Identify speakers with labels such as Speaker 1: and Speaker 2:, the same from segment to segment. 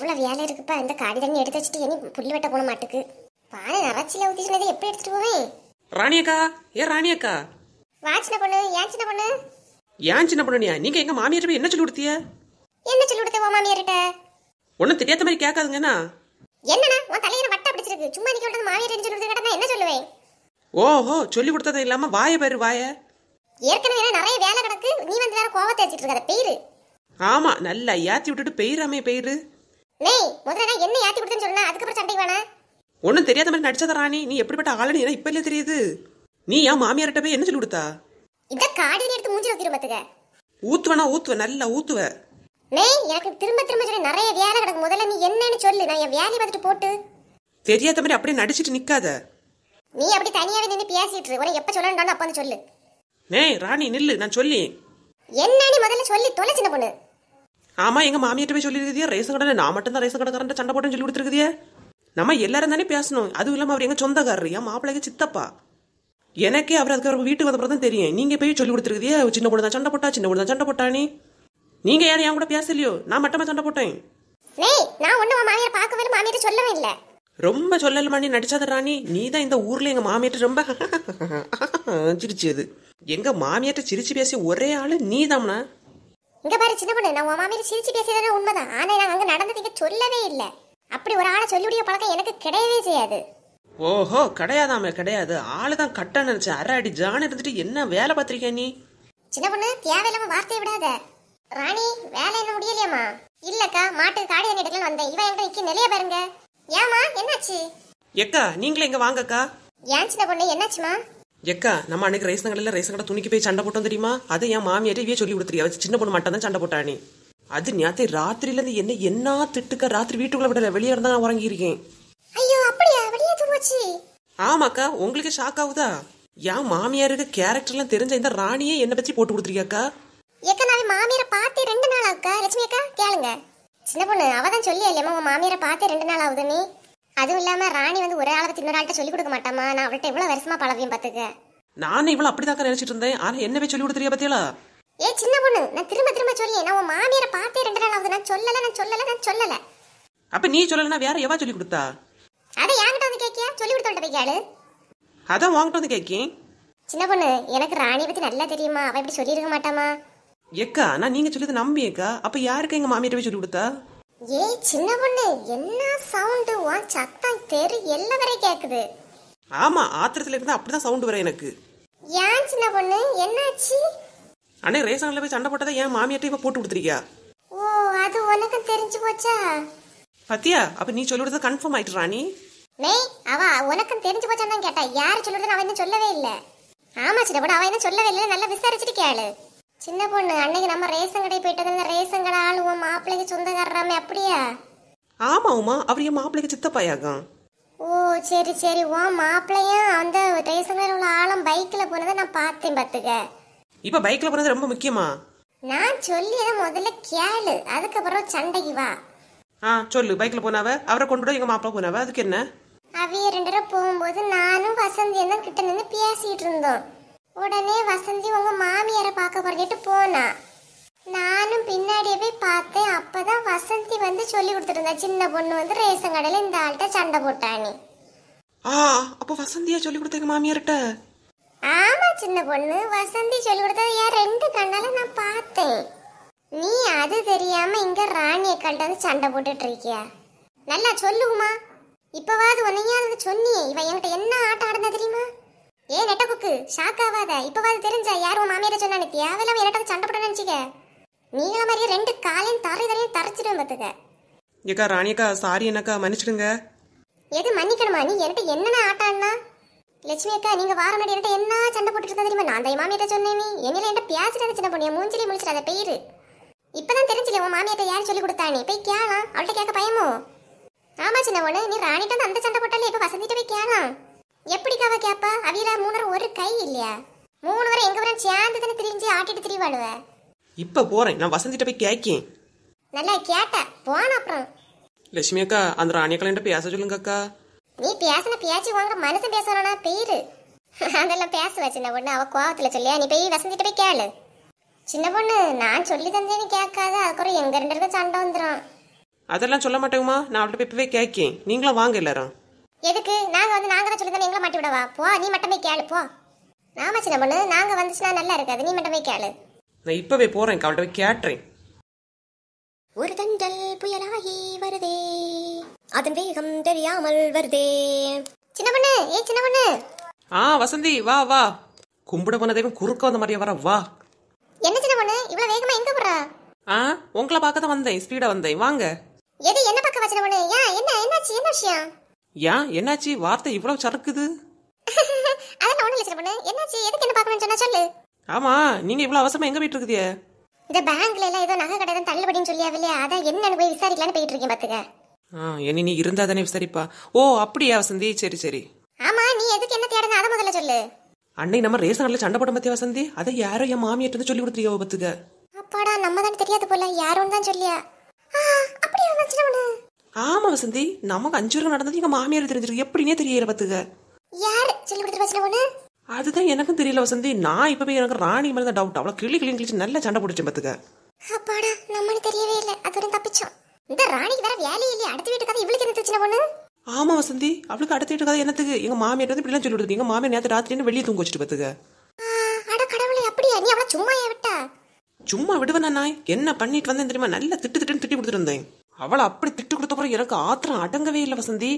Speaker 1: எவ்வளோ வேலை இருக்குப்பா இந்த காடி தண்ணி எடுத்து வச்சுட்டு இனி புள்ளி வெட்ட போன மாட்டுக்கு பானை நரச்சில ஊத்திச்சுனதை எப்படி எடுத்துட்டு போவேன்
Speaker 2: ராணியக்கா ஏ ராணியக்கா
Speaker 1: வா சின்ன பொண்ணு ஏன் சின்ன பொண்ணு
Speaker 2: ஏன் சின்ன பொண்ணுனியா நீங்க எங்க மாமியார் போய் என்ன சொல்லி கொடுத்தீங்க
Speaker 1: என்ன சொல்லி கொடுத்த உன் மாமியார்கிட்ட
Speaker 2: ஒன்னும் தெரியாத மாதிரி கேட்காதுங்கண்ணா என்னண்ணா உன்
Speaker 1: தலையில வட்டா பிடிச்சிருக்கு சும்மா நிக்க சொல்றது மாமியார் சொல்லி கொடுத்த நான் என்ன சொல்லுவேன்
Speaker 2: ஓஹோ சொல்லி கொடுத்தது இல்லாம வாய பாரு வாய
Speaker 1: ஏற்கனவே நிறைய வேலை கிடக்கு நீ வந்து வேற கோவத்தை வச்சிட்டு இருக்க பேரு
Speaker 2: ஆமா நல்லா ஏத்தி விட்டுட்டு பெயிராமே பெயிரு நீ முதல்ல என்ன யாத்தி கொடுத்தேன்னு சொன்னா அதுக்கப்புறம் சண்டை வேணா ஒன்றும் தெரியாத மாதிரி நடிச்சத ராணி நீ எப்படிப்பட்ட ஆளுன்னு எனக்கு இப்ப தெரியுது நீ ஏன் மாமியார்கிட்ட போய் என்ன சொல்லி கொடுத்தா இந்த காடியில எடுத்து மூஞ்சி வைக்கிற பாத்துக்க ஊத்துவனா ஊத்துவ நல்லா ஊத்துவ
Speaker 1: நீ எனக்கு திரும்ப திரும்ப சொல்லி நிறைய வேலை கிடக்கு முதல்ல நீ என்னன்னு சொல்லு நான் என் வேலையை பார்த்துட்டு போட்டு
Speaker 2: தெரியாத மாதிரி அப்படியே நடிச்சிட்டு நிக்காத
Speaker 1: நீ அப்படி தனியாவே நின்னு பேசிட்டு இருக்க உனக்கு எப்ப சொல்லணும்னு அப்ப வந்து சொல்லு
Speaker 2: நே ராணி நில்லு நான் சொல்லி நீ முதல்ல சொல்லி தொலை சின்ன பொண்ணு ஆமா எங்க மாமியிட்ட போய் சொல்லியிருக்கிறியா ரேசன் கடை நான் மட்டும் தான் ரேசன் கடைக்காரன் சண்டை போட்டேன்னு சொல்லி கொடுத்துருக்கிய நம்ம எல்லாரும் தானே பேசணும் அதுவும் இல்லாமல் அவர் எங்க சொந்தக்காரரியா மாப்பிள்ளைக்கு சித்தப்பா எனக்கே அவர் அதுக்கு வீட்டுக்கு வந்தப்பறம் தான் தெரியும் நீங்க போய் சொல்லி கொடுத்துருக்கிறியா சின்ன பொண்ணு தான் சண்டை போட்டா சின்ன பொண்ணு தான் சண்டை போட்டா நீ நீங்க யாரும் என் கூட பேசலையோ நான் மட்டுமா சண்டை போட்டேன் நான் ஒன்னும் மாமியார் பார்க்கவே மாமியார் சொல்லவே இல்லை ரொம்ப சொல்லல மணி நடிச்சாத ராணி நீ தான் இந்த ஊர்ல எங்க மாமியாட்ட ரொம்ப சிரிச்சது எங்க மாமியாட்ட சிரிச்சு பேசி ஒரே ஆளு நீ தாம்னா இங்க பாரு சின்ன பொண்ணு நான்
Speaker 1: உன் மாமியார் சிரிச்சு பேசியதான உண்மைதான் ஆனா நான் அங்க நடந்ததுக்கு சொல்லவே இல்லை அப்படி ஒரு ஆளை சொல்லிவிடிய பழக்கம் எனக்கு கிடையவே செய்யாது
Speaker 2: ஓஹோ கிடையாதாமே கிடையாது ஆளு தான் கட்ட நினைச்சு அரை அடி ஜான் இருந்துட்டு என்ன வேலை பாத்திருக்க நீ
Speaker 1: சின்ன பொண்ணு தேவையில்லாம வார்த்தையை விடாத ராணி வேலை என்ன முடியலையாமா இல்லக்கா மாட்டு காடி எடுக்கல வந்தேன் இவன் என்கிட்ட இக்கி நிலைய பாருங்க ஏமா
Speaker 2: என்னாச்சு எக்கா நீங்களே இங்க வாங்கக்கா ஏன் சின்ன பொண்ணு என்னாச்சுமா எக்கா நம்ம அன்னைக்கு ரைஸ் கடையில் ரேசன் கடை துணிக்கு போய் சண்டை போட்டோம் தெரியுமா அது என் மாமியார்ட்டே இவே சொல்லி கொடுத்துருக்கா அவன் சின்ன பொண்ணு மட்டும் தான் சண்டை போட்டானே அது ஞாத்தி ராத்திரிலேருந்து என்ன என்ன திட்டுக்கா ராத்திரி வீட்டுக்குள்ள விட வெளியே இருந்தா நான் உறங்கியிருக்கேன் ஐயோ அப்படியா வெளியே தூங்குச்சு ஆமாக்கா உங்களுக்கு ஷாக் ஆகுதா என் மாமியாருக்கு கேரக்டர்லாம் தெரிஞ்ச இந்த ராணியே என்ன பத்தி போட்டு கொடுத்துருக்கியாக்கா ஏக்கா நான் மாமியாரை பார்த்து ரெண்டு நாள் ஆகுக்கா
Speaker 1: லட்சுமி அக்கா கேளுங்க சின்ன பொண்ணு தான் சொல்லி மாமியார உன் ரெண்டு நாள் ஆகுதுன்னு நீ அதுவும் இல்லாம ராணி வந்து ஒரு ஆளுக்கு இன்னொரு ஆள்கிட்ட சொல்லி கொடுக்க மாட்டாமா நான் அவள்கிட்ட இவ்வளவு வருஷமா பழவியும் பாத்துக்க
Speaker 2: நானும் இவ்வளவு அப்படிதான் நினைச்சிட்டு இருந்தேன் ஆனா என்ன போய் சொல்லி கொடுத்துறியா பாத்தியா
Speaker 1: ஏ சின்ன பொண்ணு நான் திரும்ப திரும்ப சொல்லியே நான் உன் மாமியாரை பார்த்தே ரெண்டு நாள் ஆகுது நான் சொல்லல நான் சொல்லல நான் சொல்லல
Speaker 2: அப்ப நீ சொல்லலனா வேற எவா சொல்லி கொடுத்தா
Speaker 1: அட யார்கிட்ட வந்து கேக்கியா சொல்லி கொடுத்த வந்து கேளு
Speaker 2: அதான் உன்கிட்ட வந்து கேக்கி
Speaker 1: சின்ன பொண்ணு எனக்கு ராணி பத்தி நல்லா தெரியுமா அவ இப்படி சொல்லியிருக்க மாட்டாமா
Speaker 2: ஏக்கா நான் நீங்க சொல்லியதை நம்பி ஏக்கா அப்ப யாருக்கு எங்க மாமியார் போய் சொல்லி கொடுத்தா
Speaker 1: ஏய் சின்ன பொண்ணு என்ன சவுண்டு உன் சத்தம் தெரு எல்ல கேக்குது
Speaker 2: ஆமா ஆத்திரத்துல அப்படி அப்படிதான் சவுண்ட் வரும் எனக்கு
Speaker 1: ஏன் சின்ன பொண்ணு என்னாச்சு
Speaker 2: அண்ணே ரேஷன்ல போய் சண்டை போட்டதை ஏன் மாமியாட்ட போட்டு கொடுத்துருக்கியா
Speaker 1: ஓ அது உனக்கு தெரிஞ்சு போச்சா
Speaker 2: பத்தியா அப்ப நீ சொல்லுறது கன்ஃபார்ம் ஆயிட்டு ராணி
Speaker 1: மே அவ உனக்கு தெரிஞ்சு போச்சான்னு கேட்டா யார் சொல்லுறது அவ என்ன சொல்லவே இல்ல ஆமா சின்ன பொண்ணு அவ என்ன சொல்லவே இல்ல நல்லா விசாரிச்சிட்டு கேளு சின்ன பொண்ணு அன்னைக்கு நம்ம ரேஷன் கடை போயிட்டதுல ரேஷன் கடை ஆள் உன் மாப்பிள்ளைக்கு சொந்தக்காரராமே அப்படியா
Speaker 2: ஆமா உமா அவர் என் மாப்பிள்ளைக்கு சித்தப்பாயாகும்
Speaker 1: ஓ சரி சரி உன் மாப்பிள்ளையும் அந்த ரேஷன் கடையில் உள்ள ஆளும் பைக்கில் போனதை நான் பார்த்தேன் பார்த்துக்க
Speaker 2: இப்போ பைக்கில் போறது ரொம்ப முக்கியமா
Speaker 1: நான் சொல்லியதை முதல்ல கேளு அதுக்கப்புறம் சண்டைக்கு வா
Speaker 2: ஆ சொல்லு பைக்கில் போனாவ அவரை கொண்டு போய் எங்கள் மாப்பிள்ளை போனாவ அதுக்கு என்ன
Speaker 1: அவிய ரெண்டு பேரும் போகும்போது நானும் வசந்தியும் தான் கிட்ட நின்று பேசிட்டு இருந்தோம் உடனே வசந்தி உங்க மாமியாரை பார்க்க போறேன்ட்டு போனா நானும் பின்னாடியே போய் பார்த்தேன் அப்பதான் வசந்தி வந்து சொல்லி கொடுத்துருந்தா சின்ன பொண்ணு வந்து ரேஷன் கடையில இந்த ஆள்கிட்ட சண்டை போட்டானி
Speaker 2: ஆ அப்போ வசந்தியா சொல்லி கொடுத்தங்க மாமியார்கிட்ட ஆமா
Speaker 1: சின்ன பொண்ணு வசந்தி சொல்லி கொடுத்தது ஏன் ரெண்டு கண்ணால நான் பார்த்தேன் நீ அது தெரியாம இங்க ராணி அக்கால்ட்ட வந்து சண்டை போட்டுட்டு இருக்கிய நல்லா சொல்லுமா இப்பவாது உன்னையாவது சொன்னியே இவன் என்கிட்ட என்ன ஆட்டம் ஆடுனா தெரியுமா ஏ நெட்ட குக்கு ஷாக் ஆகாத இப்பவாது தெரிஞ்சா யார் உன் மாமியார சொன்னா நித்தியா அவெல்லாம் என்னட்ட சண்டை போட நினைச்சிக்க நீங்கள மாதிரியே ரெண்டு காலையும் தரை தரையும் தரைச்சிடுவேன் பார்த்துக்க
Speaker 2: ஏக்கா ராணியக்கா சாரி என்னக்கா மன்னிச்சிடுங்க
Speaker 1: எது மன்னிக்கணுமா நீ என்கிட்ட என்னென்ன ஆட்டான்னா லட்சுமி அக்கா நீங்கள் வார முன்னாடி என்கிட்ட என்ன சண்டை போட்டுருக்கா தெரியுமா நான் தான் மாமியிட்ட சொன்னேன் நீ என்னில என்கிட்ட பேசிட்டு சின்ன பொண்ணு மூஞ்சிலே முடிச்சிடாத பெயிரு இப்போதான் தெரிஞ்சல உன் மாமியிட்ட யார் சொல்லி கொடுத்தானே போய் கேளா அவள்கிட்ட கேட்க பயமோ ஆமா சின்ன உடனே நீ ராணிட்ட அந்த சண்டை போட்டாலே இப்போ வசந்திட்ட போய் கேளா எப்படிக்காவ கேப்பா அவியல மூணர் ஒரு கை இல்லையா மூணு வரை எங்க வரை சேர்ந்து தானே திரிஞ்சு ஆட்டிட்டு திரிவாளுவ
Speaker 2: இப்ப போறேன் நான் வசந்திட்ட போய் கேக்கேன்
Speaker 1: நல்லா கேட்ட போன அப்புறம்
Speaker 2: லட்சுமி அக்கா அந்த ராணி என்கிட்ட பேச சொல்லுங்க அக்கா
Speaker 1: நீ பேசின பேச்சு வாங்குற மனசு பேசுறானா பேரு அதெல்லாம் பேச வச்சிருந்த பொண்ணு அவ கோவத்துல சொல்லியா நீ போய் வசந்திட்ட போய் கேளு சின்ன பொண்ணு நான் சொல்லி தந்தேன்னு கேட்காத அதுக்கப்புறம் எங்க ரெண்டு பேருக்கும் சண்டை வந்துடும்
Speaker 2: அதெல்லாம் சொல்ல மாட்டேங்குமா நான் அவள்கிட்ட போய் இப்பவே கேட்கேன் நீங்களும் வாங்க எல்லாரும்
Speaker 1: எதுக்கு நாங்கள் வந்து நாங்க தான் சொல்லி எங்களை மாட்டி விடவா போ நீ மட்டுமே கேளு போ ஆமா சின்ன பொண்ணு நாங்கள் வந்துச்சுன்னா நல்லா இருக்காது நீ மட்டுமே கேளு
Speaker 2: நான் இப்பவே போறேன் அவள்கிட்ட போய் கேட்டுறேன்
Speaker 1: ஒரு தஞ்சல் புயலாகி வருதே அதன் வேகம் தெரியாமல்
Speaker 2: வருதே சின்ன பொண்ணு ஏ சின்ன பொண்ணு ஆ வசந்தி வா வா கும்பிட போன தெய்வம் குறுக்க வந்த மாதிரியே வர வா என்ன சின்ன பொண்ணு இவ்வளவு வேகமா எங்க போற ஆ உங்களை பார்க்க தான் வந்தேன் ஸ்பீடா வந்தேன் வாங்க
Speaker 1: எது என்ன பக்கம் வச்சின பொண்ணு ஏன் என்ன என்னாச்சு என்ன விஷயம்
Speaker 2: ஏன் என்னாச்சு வார்த்தை இவ்வளவு சறுக்குது
Speaker 1: அதெல்லாம் ஒண்ணு இல்ல பொண்ணு என்னாச்சு எதுக்கு என்ன பார்க்கணும்னு சொன்னா சொல்லு
Speaker 2: ஆமா நீங்க இவ்வளவு அவசரமா எங்க போயிட்டு இருக்குதியே
Speaker 1: இந்த பேங்க்ல எல்லாம் ஏதோ நகை கடை தான் சொல்லியா சொல்லியாவில்லையா அதான் என்ன போய் விசாரிக்கலாம்னு போயிட்டு இருக்கேன் பாத்துக்க
Speaker 2: ஆ என்ன நீ இருந்தா தானே விசாரிப்பா ஓ அப்படியா வசந்தி சரி சரி
Speaker 1: ஆமா நீ எதுக்கு என்ன தேடணும் அத முதல்ல சொல்லு
Speaker 2: அன்னைக்கு நம்ம ரேஷன் சண்டை போட பத்தியா வசந்தி அதை யாரோ என் மாமியிட்ட இருந்து சொல்லி கொடுத்துருக்கா பத்துக்க அப்பாடா நம்ம தான் தெரியாது போல யாரோன்னு தான் சொல்லியா அப்படியே வந்துச்சு ஆமா வசந்தி நமக்கு அஞ்சு வருஷம் நடந்தது எங்க மாமியார் தெரிஞ்சிருக்கு எப்படின்னே தெரியல பாத்துக்க யார் சொல்லி கொடுத்துட்டு ஒண்ணு அதுதான் எனக்கும் தெரியல வசந்தி நான் இப்ப போய் எனக்கு ராணி மேல டவுட் அவள கிளி கிளி கிழிச்சு நல்லா சண்டை பிடிச்சேன் பாத்துக்க
Speaker 1: அப்பாடா நம்மளுக்கு
Speaker 2: தெரியவே இல்ல அதுவரை தப்பிச்சோம் இந்த ராணிக்கு வேற வேலையே இல்லையே அடுத்த வீட்டு கதை இவளுக்கு என்ன ஆமா வசந்தி அவளுக்கு அடுத்த வீட்டு கதை என்னத்துக்கு எங்க மாமியார் வந்து இப்படிலாம் சொல்லி கொடுத்து எங்க மாமியார் நேத்து ராத்திரி வெளியே தூங்க வச்சுட்டு பாத்துக்க அட கடவுளே அப்படியா நீ அவள சும்மா விட்டா சும்மா விடுவேன் நான் என்ன பண்ணிட்டு வந்தேன் தெரியுமா நல்லா திட்டு திட்டுன்னு திட்டி கொடுத்துட்டு வந்தேன் அவளை அப்படி திட்டு கொடுத்தப்புறம் எனக்கு ஆத்திரம் அடங்கவே இல்லை வசந்தி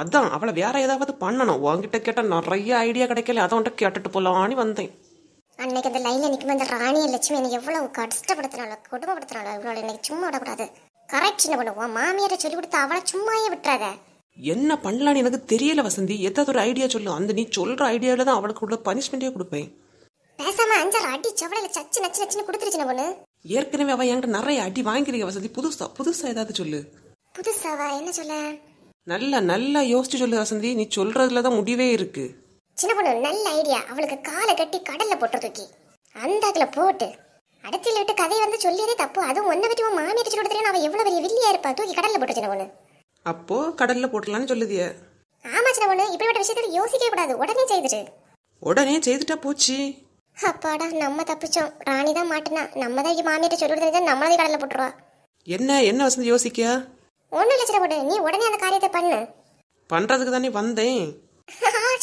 Speaker 2: அதான் அவளை வேற ஏதாவது பண்ணணும் உன்கிட்ட கேட்ட நிறைய ஐடியா கிடைக்கல அதை உன்ட்ட கேட்டுட்டு போலான்னு வந்தேன்
Speaker 1: அன்னைக்கு அந்த லைன்ல நிற்கும் அந்த ராணி லட்சுமி என்ன எவ்வளவு கஷ்டப்படுத்தினால கொடுமைப்படுத்தினால இவ்வளோ எனக்கு
Speaker 2: சும்மா விடக்கூடாது கரெக்ட் சின்ன பண்ணுவோம் மாமியாரை சொல்லி கொடுத்து அவளை சும்மாயே விட்டுறாத என்ன பண்ணலான்னு எனக்கு தெரியல வசந்தி ஏதாவது ஒரு ஐடியா சொல்லு அந்த நீ சொல்ற ஐடியாவில தான் அவளுக்கு உள்ள பனிஷ்மெண்டே கொடுப்பேன் பேசாம அஞ்சாறு அடி செவலையில சச்சு நச்சு நச்சுன்னு கொடுத்துருச்சு பொண்ணு ஏற்கனவே அவ என்கிட்ட நிறைய அடி வாங்கிருக்க வசந்தி புதுசா புதுசா ஏதாவது சொல்லு புதுசாவா என்ன சொல்ல நல்லா நல்லா யோசிச்சு சொல்லு வசந்தி நீ சொல்றதுல தான் முடிவே இருக்கு
Speaker 1: சின்ன பொண்ணு நல்ல ஐடியா அவளுக்கு காலை கட்டி கடல்ல போட்டு தூக்கி அந்தாக்குல போட்டு அடத்தில் விட்டு கதை வந்து சொல்லியதே தப்பு அதுவும் ஒன்ன பத்தி உன் மாமியார் சொல்லி அவ எவ்வளவு பெரிய வில்லியா இருப்பா தூக்கி கடல்ல போட்டு சின்ன பொண்ணு
Speaker 2: அப்போ கடல்ல போட்டலாம்னு சொல்லுதிய
Speaker 1: ஆமா சின்ன பொண்ணு இப்படிப்பட்ட விஷயத்துல யோசிக்கவே கூடாது உடனே செய்துட்டு
Speaker 2: உடனே செய்துட்டா போச்சு
Speaker 1: அப்பாடா நம்ம தப்பிச்சோம் ராணி தான் மாட்டினா நம்ம தான் மாமியிட்ட சொல்லி கொடுத்தது நம்மளே கடலில் போட்டுருவா
Speaker 2: என்ன என்ன வசதி யோசிக்க
Speaker 1: ஒன்றும் இல்லை சிறப்படு நீ உடனே அந்த காரியத்தை பண்ணு
Speaker 2: பண்றதுக்கு தானே வந்தேன்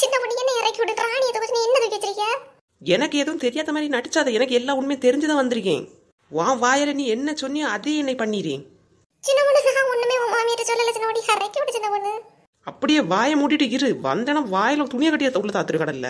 Speaker 2: சின்ன பொண்ணு என்ன இறக்கி விடு ராணி இதை நீ என்ன தூக்கி வச்சிருக்கிய எனக்கு எதுவும் தெரியாத மாதிரி நடிச்சாத எனக்கு எல்லா உண்மையும் தெரிஞ்சுதான் வந்திருக்கேன் உன் வாயில நீ என்ன சொன்னியோ அதே என்னை பண்ணிடுறேன்
Speaker 1: சின்ன பொண்ணு ஒண்ணுமே உன் மாமியார்ட்ட சொல்லல சின்ன பொண்ணு இறக்கி விடு சின்ன பொண்ணு
Speaker 2: அப்படியே வாயை மூடிட்டு இரு வந்தன வாயில துணியை கட்டி உள்ள தாத்துரு கடல்ல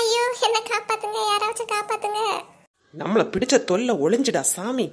Speaker 1: ஐயோ என்ன காப்பாத்துங்க யாராச்சும் காப்பாத்துங்க
Speaker 2: நம்மளை பிடிச்ச தொல்லை ஒளிஞ்சுடா சாமி